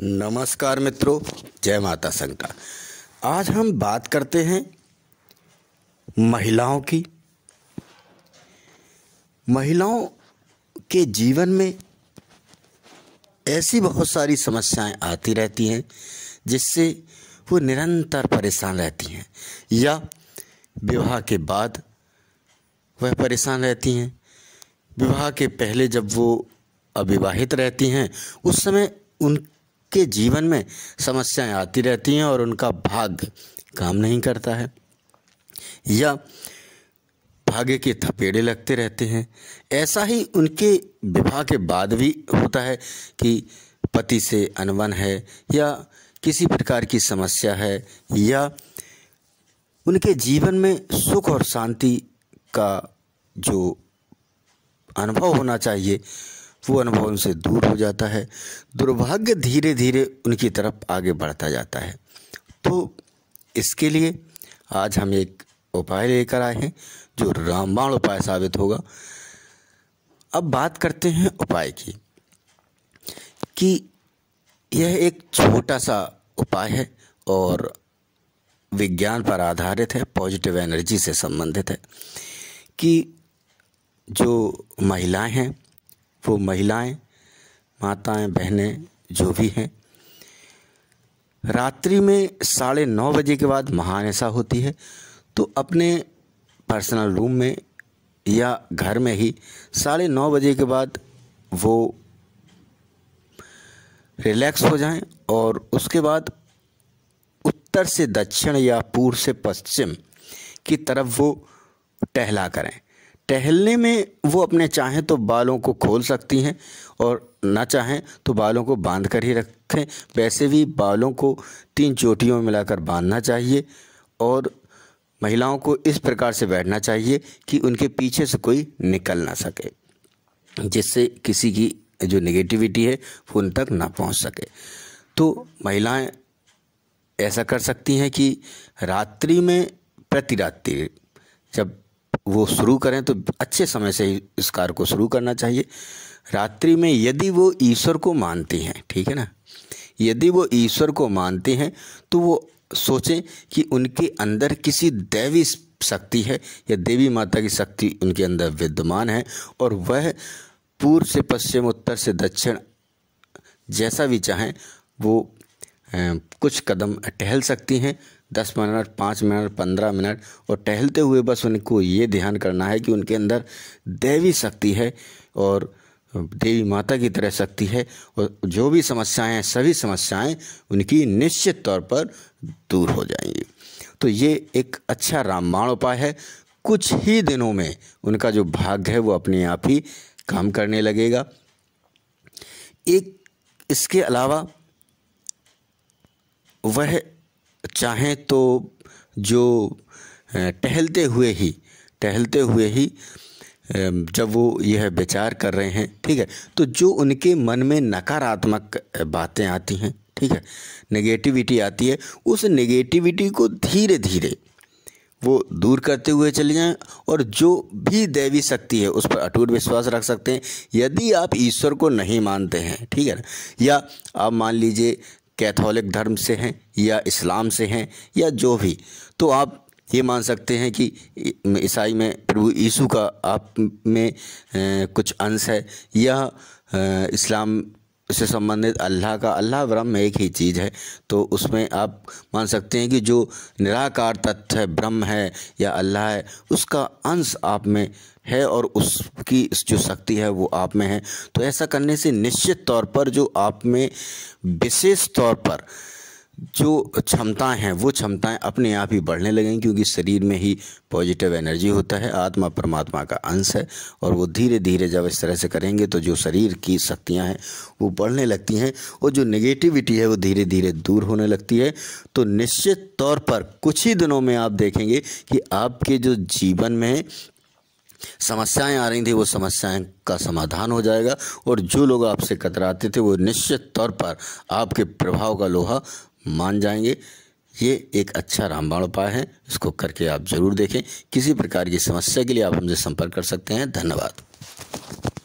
नमस्कार मित्रों जय माता शंका आज हम बात करते हैं महिलाओं की महिलाओं के जीवन में ऐसी बहुत सारी समस्याएं आती रहती हैं जिससे वो निरंतर परेशान रहती हैं या विवाह के बाद वह परेशान रहती हैं विवाह के पहले जब वो अविवाहित रहती हैं उस समय उन के जीवन में समस्याएं आती रहती हैं और उनका भाग्य काम नहीं करता है या भाग्य के थपेड़े लगते रहते हैं ऐसा ही उनके विवाह के बाद भी होता है कि पति से अनबन है या किसी प्रकार की समस्या है या उनके जीवन में सुख और शांति का जो अनुभव होना चाहिए वो अनुभव उनसे दूर हो जाता है दुर्भाग्य धीरे धीरे उनकी तरफ आगे बढ़ता जाता है तो इसके लिए आज हम एक उपाय लेकर आए हैं जो रामबाण उपाय साबित होगा अब बात करते हैं उपाय की कि यह एक छोटा सा उपाय है और विज्ञान पर आधारित है पॉजिटिव एनर्जी से संबंधित है कि जो महिलाएं हैं वो महिलाएं माताएं बहनें जो भी हैं रात्रि में साढ़े नौ बजे के बाद महानसा होती है तो अपने पर्सनल रूम में या घर में ही साढ़े नौ बजे के बाद वो रिलैक्स हो जाएं और उसके बाद उत्तर से दक्षिण या पूर्व से पश्चिम की तरफ वो टहला करें टहलने में वो अपने चाहें तो बालों को खोल सकती हैं और ना चाहें तो बालों को बांध कर ही रखें वैसे भी बालों को तीन चोटियों में मिलाकर बांधना चाहिए और महिलाओं को इस प्रकार से बैठना चाहिए कि उनके पीछे से कोई निकल ना सके जिससे किसी की जो नेगेटिविटी है वो उन तक ना पहुंच सके तो महिलाएं ऐसा कर सकती हैं कि रात्रि में प्रति रात्रि जब वो शुरू करें तो अच्छे समय से ही इस कार्य को शुरू करना चाहिए रात्रि में यदि वो ईश्वर को मानती हैं ठीक है ना यदि वो ईश्वर को मानते हैं तो वो सोचें कि उनके अंदर किसी दैवी शक्ति है या देवी माता की शक्ति उनके अंदर विद्यमान है और वह पूर्व से पश्चिम उत्तर से दक्षिण जैसा भी चाहें वो कुछ कदम टहल सकती हैं दस मिनट पाँच मिनट पंद्रह मिनट और टहलते हुए बस उनको ये ध्यान करना है कि उनके अंदर देवी शक्ति है और देवी माता की तरह शक्ति है और जो भी समस्याएं हैं सभी समस्याएं उनकी निश्चित तौर पर दूर हो जाएंगी तो ये एक अच्छा रामबाण उपाय है कुछ ही दिनों में उनका जो भाग्य है वो अपने आप ही काम करने लगेगा एक इसके अलावा वह चाहें तो जो टहलते हुए ही टहलते हुए ही जब वो यह विचार कर रहे हैं ठीक है तो जो उनके मन में नकारात्मक बातें आती हैं ठीक है नेगेटिविटी आती है उस नेगेटिविटी को धीरे धीरे वो दूर करते हुए चले जाएं और जो भी दैवी शक्ति है उस पर अटूट विश्वास रख सकते हैं यदि आप ईश्वर को नहीं मानते हैं ठीक है ना या आप मान लीजिए कैथोलिक धर्म से हैं या इस्लाम से हैं या जो भी तो आप ये मान सकते हैं कि ईसाई में प्रभु यीशु का आप में कुछ अंश है या इस्लाम से संबंधित अल्लाह का अल्लाह ब्रह्म एक ही चीज़ है तो उसमें आप मान सकते हैं कि जो निराकार तत्व है ब्रह्म है या अल्लाह है उसका अंश आप में है और उसकी जो शक्ति है वो आप में है तो ऐसा करने से निश्चित तौर पर जो आप में विशेष तौर पर जो क्षमताएं हैं वो क्षमताएं अपने आप ही बढ़ने लगेंगी क्योंकि शरीर में ही पॉजिटिव एनर्जी होता है आत्मा परमात्मा का अंश है और वो धीरे धीरे जब इस तरह से करेंगे तो जो शरीर की शक्तियां हैं वो बढ़ने लगती हैं और जो नेगेटिविटी है वो धीरे धीरे दूर होने लगती है तो निश्चित तौर पर कुछ ही दिनों में आप देखेंगे कि आपके जो जीवन में समस्याएं आ रही थी वो समस्याएं का समाधान हो जाएगा और जो लोग आपसे कतराते थे वो निश्चित तौर पर आपके प्रभाव का लोहा मान जाएंगे ये एक अच्छा रामबाण उपाय है इसको करके आप ज़रूर देखें किसी प्रकार की समस्या के लिए आप हमसे संपर्क कर सकते हैं धन्यवाद